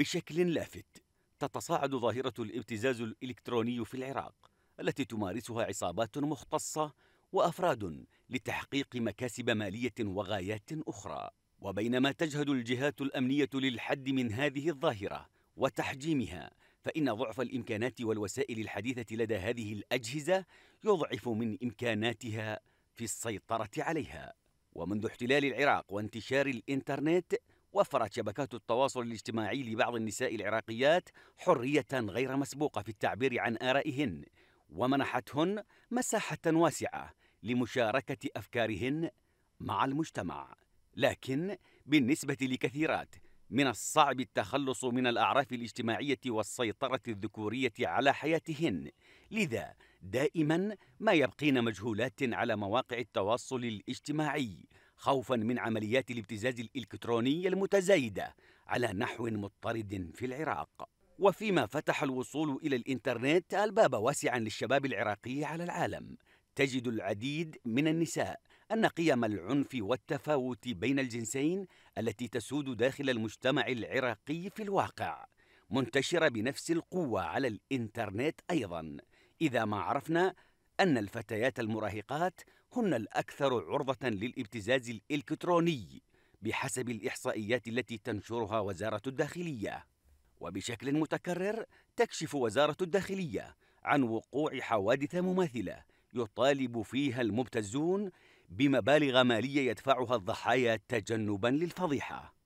بشكل لافت تتصاعد ظاهرة الابتزاز الإلكتروني في العراق التي تمارسها عصابات مختصة وأفراد لتحقيق مكاسب مالية وغايات أخرى وبينما تجهد الجهات الأمنية للحد من هذه الظاهرة وتحجيمها فإن ضعف الإمكانات والوسائل الحديثة لدى هذه الأجهزة يضعف من إمكاناتها في السيطرة عليها ومنذ احتلال العراق وانتشار الإنترنت وفرت شبكات التواصل الاجتماعي لبعض النساء العراقيات حرية غير مسبوقة في التعبير عن آرائهن ومنحتهن مساحة واسعة لمشاركة أفكارهن مع المجتمع لكن بالنسبة لكثيرات من الصعب التخلص من الأعراف الاجتماعية والسيطرة الذكورية على حياتهن لذا دائما ما يبقين مجهولات على مواقع التواصل الاجتماعي خوفا من عمليات الابتزاز الإلكترونية المتزايدة على نحو مضطرد في العراق وفيما فتح الوصول إلى الإنترنت الباب واسعا للشباب العراقي على العالم تجد العديد من النساء أن قيم العنف والتفاوت بين الجنسين التي تسود داخل المجتمع العراقي في الواقع منتشرة بنفس القوة على الإنترنت أيضا إذا ما عرفنا أن الفتيات المراهقات هن الأكثر عرضة للابتزاز الإلكتروني بحسب الإحصائيات التي تنشرها وزارة الداخلية وبشكل متكرر تكشف وزارة الداخلية عن وقوع حوادث مماثلة يطالب فيها المبتزون بمبالغ مالية يدفعها الضحايا تجنبا للفضيحة